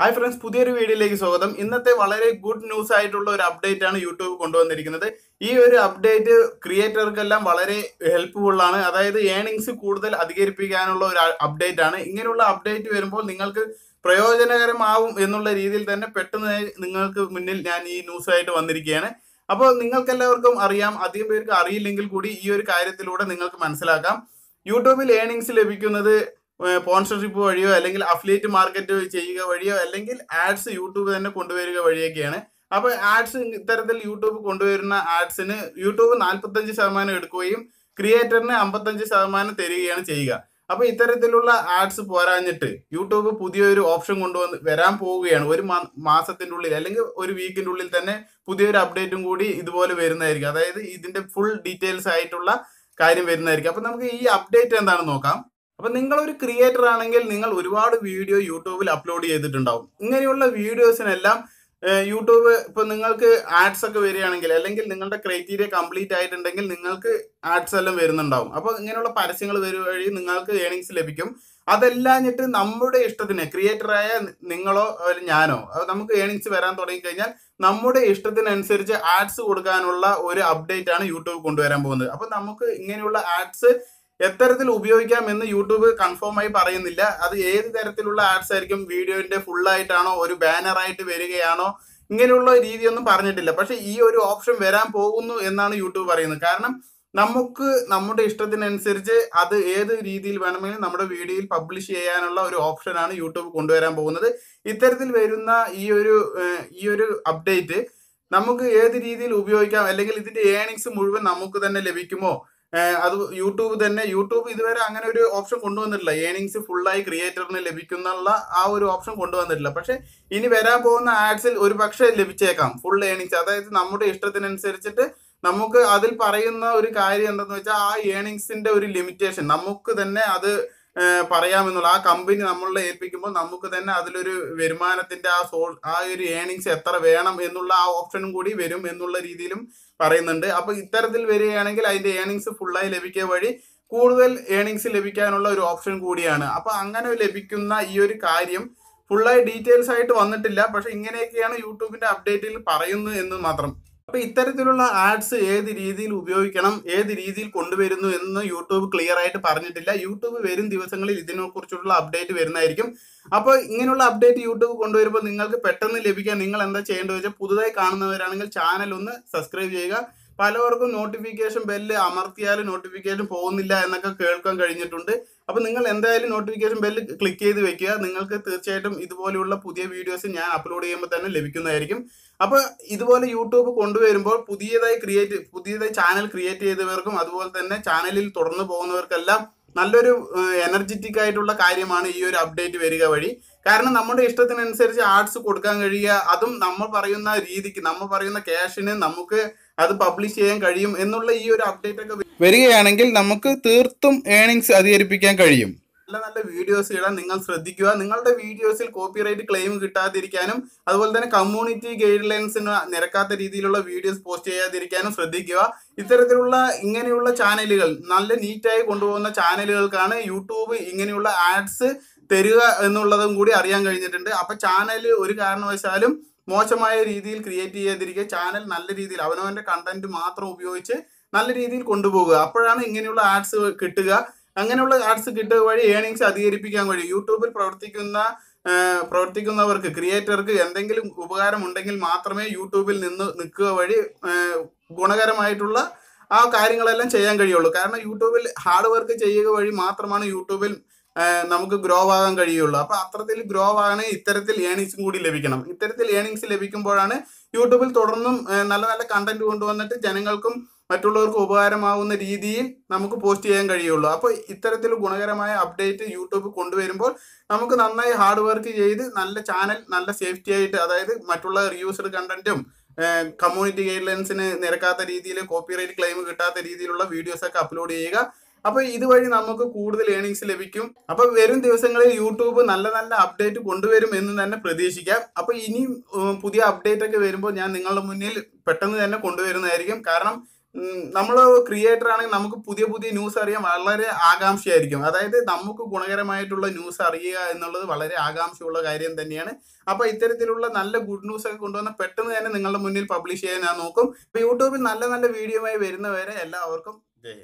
hi friends പുതിയൊരു വീഡിയോയിലേക്ക് സ്വാഗതം ഇന്നത്തെ വളരെ ഗുഡ് ന്യൂസ് ആയിട്ടുള്ള ഒരു അപ്ഡേറ്റ് ആണ് യൂട്യൂബ് കൊണ്ടുവന്നിരിക്കുന്നത് ഈ ഒരു അപ്ഡേറ്റ് ക്രിയേറ്റർക്കെല്ലാം വളരെ ഹെൽപ്ഫുൾ ആണ് അതായത് ഏണിങ്സ് കൂടുതൽ അധികരിപ്പിക്കാനുള്ള ഒരു അപ്ഡേറ്റ് ആണ് ഇങ്ങനെയുള്ള അപ്ഡേറ്റ് വരുമ്പോൾ നിങ്ങൾക്ക് പ്രയോജനകരമാവും എന്നുള്ള രീതിയിൽ തന്നെ പെട്ടെന്ന് നിങ്ങൾക്ക് മുന്നിൽ ഞാൻ ഈ ന്യൂസായിട്ട് വന്നിരിക്കുകയാണ് അപ്പോൾ നിങ്ങൾക്കെല്ലാവർക്കും അറിയാം അധികം പേർക്ക് അറിയില്ലെങ്കിൽ കൂടി ഈ ഒരു കാര്യത്തിലൂടെ നിങ്ങൾക്ക് മനസ്സിലാക്കാം യൂട്യൂബിൽ ഏണിങ്സ് ലഭിക്കുന്നത് സ്പോൺസർഷിപ്പ് വഴിയോ അല്ലെങ്കിൽ അഫ്ലേറ്റ് മാർക്കറ്റ് ചെയ്യുക വഴിയോ അല്ലെങ്കിൽ ആഡ്സ് യൂട്യൂബ് തന്നെ കൊണ്ടുവരിക വഴിയൊക്കെയാണ് അപ്പോൾ ആഡ്സ് ഇത്തരത്തിൽ യൂട്യൂബ് കൊണ്ടുവരുന്ന ആഡ്സിന് യൂട്യൂബ് നാൽപ്പത്തഞ്ച് ശതമാനം എടുക്കുകയും ക്രിയേറ്ററിന് അമ്പത്തഞ്ച് ശതമാനം തരികയാണ് ചെയ്യുക അപ്പോൾ ഇത്തരത്തിലുള്ള ആഡ്സ് പോരാഞ്ഞിട്ട് യൂട്യൂബ് പുതിയൊരു ഓപ്ഷൻ കൊണ്ടുവന്ന് വരാൻ പോവുകയാണ് ഒരു മാസത്തിന്റെ ഉള്ളിൽ അല്ലെങ്കിൽ ഒരു വീക്കിന്റെ ഉള്ളിൽ തന്നെ പുതിയൊരു അപ്ഡേറ്റും കൂടി ഇതുപോലെ വരുന്നതായിരിക്കും അതായത് ഇതിന്റെ ഫുൾ ഡീറ്റെയിൽസ് ആയിട്ടുള്ള കാര്യം വരുന്നതായിരിക്കും അപ്പോൾ നമുക്ക് ഈ അപ്ഡേറ്റ് എന്താണെന്ന് നോക്കാം നിങ്ങൾ ഒരു ക്രിയേറ്റർ ആണെങ്കിൽ നിങ്ങൾ ഒരുപാട് വീഡിയോ യൂട്യൂബിൽ അപ്ലോഡ് ചെയ്തിട്ടുണ്ടാവും ഇങ്ങനെയുള്ള വീഡിയോസിനെല്ലാം യൂട്യൂബ് ഇപ്പൊ നിങ്ങൾക്ക് ആഡ്സ് ഒക്കെ വരികയാണെങ്കിൽ അല്ലെങ്കിൽ നിങ്ങളുടെ ക്രൈറ്റീരിയ കംപ്ലീറ്റ് ആയിട്ടുണ്ടെങ്കിൽ നിങ്ങൾക്ക് ആഡ്സ് എല്ലാം വരുന്നുണ്ടാവും അപ്പോൾ ഇങ്ങനെയുള്ള പരസ്യങ്ങൾ വരും വഴി നിങ്ങൾക്ക് ഏണിങ്സ് ലഭിക്കും അതല്ലാഞ്ഞിട്ട് നമ്മുടെ ഇഷ്ടത്തിന് ക്രിയേറ്ററായ നിങ്ങളോ ഞാനോ നമുക്ക് ഏണിങ്സ് വരാൻ തുടങ്ങിക്കഴിഞ്ഞാൽ നമ്മുടെ ഇഷ്ടത്തിനനുസരിച്ച് ആഡ്സ് കൊടുക്കാനുള്ള ഒരു അപ്ഡേറ്റ് ആണ് യൂട്യൂബ് കൊണ്ടുവരാൻ പോകുന്നത് അപ്പോൾ നമുക്ക് ഇങ്ങനെയുള്ള ആഡ്സ് എത്തരത്തിൽ ഉപയോഗിക്കാം എന്ന് യൂട്യൂബ് കൺഫേം ആയി പറയുന്നില്ല അത് ഏത് തരത്തിലുള്ള ആഡ്സ് ആയിരിക്കും വീഡിയോന്റെ ഫുള്ളായിട്ടാണോ ഒരു ബാനറായിട്ട് വരികയാണോ ഇങ്ങനെയുള്ള രീതിയൊന്നും പറഞ്ഞിട്ടില്ല പക്ഷെ ഈ ഒരു ഓപ്ഷൻ വരാൻ പോകുന്നു എന്നാണ് യൂട്യൂബ് പറയുന്നത് കാരണം നമുക്ക് നമ്മുടെ ഇഷ്ടത്തിനനുസരിച്ച് അത് ഏത് രീതിയിൽ വേണമെങ്കിലും നമ്മുടെ വീഡിയോയിൽ പബ്ലിഷ് ചെയ്യാനുള്ള ഒരു ഓപ്ഷനാണ് യൂട്യൂബ് കൊണ്ടുവരാൻ പോകുന്നത് ഇത്തരത്തിൽ വരുന്ന ഈ ഒരു ഈ ഒരു അപ്ഡേറ്റ് നമുക്ക് ഏത് രീതിയിൽ ഉപയോഗിക്കാം അല്ലെങ്കിൽ ഇതിന്റെ ഏണിങ്സ് മുഴുവൻ നമുക്ക് തന്നെ ലഭിക്കുമോ അത് യൂട്യൂബ് തന്നെ യൂട്യൂബ് ഇതുവരെ അങ്ങനെ ഒരു ഓപ്ഷൻ കൊണ്ടുവന്നിട്ടില്ല ഏണിങ്സ് ഫുള്ളായി ക്രിയേറ്ററിന് ലഭിക്കുന്നുള്ള ആ ഒരു ഓപ്ഷൻ കൊണ്ടുവന്നിട്ടില്ല പക്ഷെ ഇനി വരാൻ പോകുന്ന ആഡ്സിൽ ഒരു പക്ഷേ ലഭിച്ചേക്കാം ഫുൾ ഏണിങ്സ് അതായത് നമ്മുടെ ഇഷ്ടത്തിനനുസരിച്ചിട്ട് നമുക്ക് അതിൽ പറയുന്ന ഒരു കാര്യം എന്തെന്ന് വെച്ചാൽ ആ ഏണിങ്സിന്റെ ഒരു ലിമിറ്റേഷൻ നമുക്ക് തന്നെ അത് പറയാമെന്നുള്ള ആ കമ്പനി നമ്മളെ ഏൽപ്പിക്കുമ്പോൾ നമുക്ക് തന്നെ അതിലൊരു വരുമാനത്തിന്റെ ആ സോൾ ആ ഒരു ഏണിങ്സ് എത്ര വേണം എന്നുള്ള ആ ഓപ്ഷനും കൂടി വരും എന്നുള്ള രീതിയിലും പറയുന്നുണ്ട് അപ്പൊ ഇത്തരത്തിൽ വരികയാണെങ്കിൽ അതിന്റെ ഏണിങ്സ് ഫുള്ളായി ലഭിക്കുക വഴി കൂടുതൽ ഏണിങ്സ് ലഭിക്കാനുള്ള ഒരു ഓപ്ഷൻ കൂടിയാണ് അപ്പൊ അങ്ങനെ ലഭിക്കുന്ന ഈ ഒരു കാര്യം ഫുള്ളായി ഡീറ്റെയിൽസ് ആയിട്ട് വന്നിട്ടില്ല പക്ഷെ ഇങ്ങനെയൊക്കെയാണ് യൂട്യൂബിന്റെ അപ്ഡേറ്റിൽ പറയുന്നത് എന്ന് മാത്രം അപ്പോൾ ഇത്തരത്തിലുള്ള ആഡ്സ് ഏത് രീതിയിൽ ഉപയോഗിക്കണം ഏത് രീതിയിൽ കൊണ്ടുവരുന്നു എന്ന് യൂട്യൂബ് ക്ലിയർ ആയിട്ട് പറഞ്ഞിട്ടില്ല യൂട്യൂബ് വരും ദിവസങ്ങളിൽ ഇതിനെക്കുറിച്ചുള്ള അപ്ഡേറ്റ് വരുന്നതായിരിക്കും അപ്പോൾ ഇങ്ങനെയുള്ള അപ്ഡേറ്റ് യൂട്യൂബ് കൊണ്ടുവരുമ്പോൾ നിങ്ങൾക്ക് പെട്ടെന്ന് ലഭിക്കാൻ നിങ്ങൾ എന്താ ചെയ്യേണ്ടത് വെച്ചാൽ പുതുതായി കാണുന്നവരാണെങ്കിൽ ചാനൽ ഒന്ന് സബ്സ്ക്രൈബ് ചെയ്യുക പലവർക്കും നോട്ടിഫിക്കേഷൻ ബെല്ല് അമർത്തിയാലും നോട്ടിഫിക്കേഷൻ പോകുന്നില്ല എന്നൊക്കെ കേൾക്കാൻ കഴിഞ്ഞിട്ടുണ്ട് അപ്പൊ നിങ്ങൾ എന്തായാലും നോട്ടിഫിക്കേഷൻ ബെല്ല് ക്ലിക്ക് ചെയ്ത് വെക്കുക നിങ്ങൾക്ക് തീർച്ചയായിട്ടും ഇതുപോലെയുള്ള പുതിയ വീഡിയോസ് ഞാൻ അപ്ലോഡ് ചെയ്യുമ്പോൾ തന്നെ ലഭിക്കുന്നതായിരിക്കും അപ്പൊ ഇതുപോലെ യൂട്യൂബ് കൊണ്ടുവരുമ്പോൾ പുതിയതായി ക്രിയേറ്റ് പുതിയതായി ചാനൽ ക്രിയേറ്റ് ചെയ്തവർക്കും അതുപോലെ തന്നെ ചാനലിൽ തുടർന്ന് പോകുന്നവർക്കെല്ലാം നല്ലൊരു എനർജറ്റിക് ആയിട്ടുള്ള കാര്യമാണ് ഈ ഒരു അപ്ഡേറ്റ് വരിക വഴി കാരണം നമ്മുടെ ഇഷ്ടത്തിനനുസരിച്ച് ആർട്സ് കൊടുക്കാൻ കഴിയുക അതും നമ്മൾ പറയുന്ന രീതിക്ക് നമ്മൾ പറയുന്ന ക്യാഷിന് നമുക്ക് അത് പബ്ലിഷ് ചെയ്യാൻ കഴിയും എന്നുള്ള ഈ ഒരു അപ്ഡേറ്റ് ഒക്കെ വരികയാണെങ്കിൽ നമുക്ക് തീർത്തും ഏണിങ്സ് അധികരിപ്പിക്കാൻ കഴിയും നല്ല നല്ല വീഡിയോസ് ഇടാൻ നിങ്ങൾ ശ്രദ്ധിക്കുക നിങ്ങളുടെ വീഡിയോസിൽ കോപ്പിറൈറ്റ് ക്ലെയിം കിട്ടാതിരിക്കാനും അതുപോലെ തന്നെ കമ്മ്യൂണിറ്റി ഗൈഡ് ലൈൻസിന് നിരക്കാത്ത രീതിയിലുള്ള വീഡിയോസ് പോസ്റ്റ് ചെയ്യാതിരിക്കാനും ശ്രദ്ധിക്കുക ഇത്തരത്തിലുള്ള ഇങ്ങനെയുള്ള ചാനലുകൾ നല്ല നീറ്റായി കൊണ്ടുപോകുന്ന ചാനലുകൾക്കാണ് യൂട്യൂബ് ഇങ്ങനെയുള്ള ആഡ്സ് തരിക എന്നുള്ളതും കൂടി അറിയാൻ കഴിഞ്ഞിട്ടുണ്ട് അപ്പൊ ചാനൽ ഒരു കാരണവശാലും മോശമായ രീതിയിൽ ക്രിയേറ്റ് ചെയ്തിരിക്കുക ചാനൽ നല്ല രീതിയിൽ അവനവന്റെ കണ്ടന്റ് മാത്രം ഉപയോഗിച്ച് നല്ല രീതിയിൽ കൊണ്ടുപോകുക അപ്പോഴാണ് ഇങ്ങനെയുള്ള ആഡ്സ് കിട്ടുക അങ്ങനെയുള്ള ആഡ്സ് കിട്ടുക വഴി ഏണിങ്സ് അധികരിപ്പിക്കാൻ വഴി യൂട്യൂബിൽ പ്രവർത്തിക്കുന്ന പ്രവർത്തിക്കുന്നവർക്ക് ക്രിയേറ്റർക്ക് എന്തെങ്കിലും ഉപകാരം ഉണ്ടെങ്കിൽ മാത്രമേ യൂട്യൂബിൽ നിന്ന് നിൽക്കുക വഴി ഗുണകരമായിട്ടുള്ള ആ കാര്യങ്ങളെല്ലാം ചെയ്യാൻ കഴിയുള്ളൂ കാരണം യൂട്യൂബിൽ ഹാർഡ് വർക്ക് ചെയ്യുക വഴി മാത്രമാണ് യൂട്യൂബിൽ നമുക്ക് ഗ്രോ ആകാൻ കഴിയുള്ളൂ അപ്പോൾ അത്തരത്തിൽ ഗ്രോ ആണ് ഇത്തരത്തിൽ ഏണിങ്സും കൂടി ലഭിക്കണം ഇത്തരത്തിൽ ഏണിങ്സ് ലഭിക്കുമ്പോഴാണ് യൂട്യൂബിൽ തുടർന്നും നല്ല നല്ല കണ്ടന്റ് കൊണ്ടുവന്നിട്ട് ജനങ്ങൾക്കും മറ്റുള്ളവർക്കും ഉപകാരമാവുന്ന രീതിയിൽ നമുക്ക് പോസ്റ്റ് ചെയ്യാൻ കഴിയുള്ളൂ അപ്പോൾ ഇത്തരത്തിൽ ഗുണകരമായ അപ്ഡേറ്റ് യൂട്യൂബ് കൊണ്ടുവരുമ്പോൾ നമുക്ക് നന്നായി ഹാർഡ് വർക്ക് ചെയ്ത് നല്ല ചാനൽ നല്ല സേഫ്റ്റി ആയിട്ട് അതായത് മറ്റുള്ള റിയൂസ്ഡ് കണ്ടന്റും കമ്മ്യൂണിറ്റി ഗൈഡ്ലൈൻസിന് നിരക്കാത്ത രീതിയിൽ കോപ്പിറൈറ്റ് ക്ലെയിം കിട്ടാത്ത രീതിയിലുള്ള വീഡിയോസൊക്കെ അപ്ലോഡ് ചെയ്യുക അപ്പോൾ ഇതുവഴി നമുക്ക് കൂടുതൽ ഏണിങ്സ് ലഭിക്കും അപ്പോൾ വരും ദിവസങ്ങളിൽ യൂട്യൂബ് നല്ല നല്ല അപ്ഡേറ്റ് കൊണ്ടുവരും എന്ന് തന്നെ പ്രതീക്ഷിക്കാം അപ്പോൾ ഇനി പുതിയ അപ്ഡേറ്റ് ഒക്കെ വരുമ്പോൾ ഞാൻ നിങ്ങളുടെ മുന്നിൽ പെട്ടെന്ന് തന്നെ കൊണ്ടുവരുന്നതായിരിക്കും കാരണം നമ്മൾ ക്രിയേറ്റർ ആണെങ്കിൽ നമുക്ക് പുതിയ പുതിയ ന്യൂസ് അറിയാൻ വളരെ ആകാംക്ഷയായിരിക്കും അതായത് നമുക്ക് ഗുണകരമായിട്ടുള്ള ന്യൂസ് അറിയുക എന്നുള്ളത് വളരെ ആകാംക്ഷയുള്ള കാര്യം തന്നെയാണ് അപ്പോൾ ഇത്തരത്തിലുള്ള നല്ല ഗുഡ് ന്യൂസ് ഒക്കെ കൊണ്ടുവന്ന പെട്ടെന്ന് തന്നെ നിങ്ങളുടെ മുന്നിൽ പബ്ലിഷ് ചെയ്യാൻ ഞാൻ നോക്കും യൂട്യൂബിൽ നല്ല നല്ല വീഡിയോ ആയി വരുന്നവരെ എല്ലാവർക്കും ജയ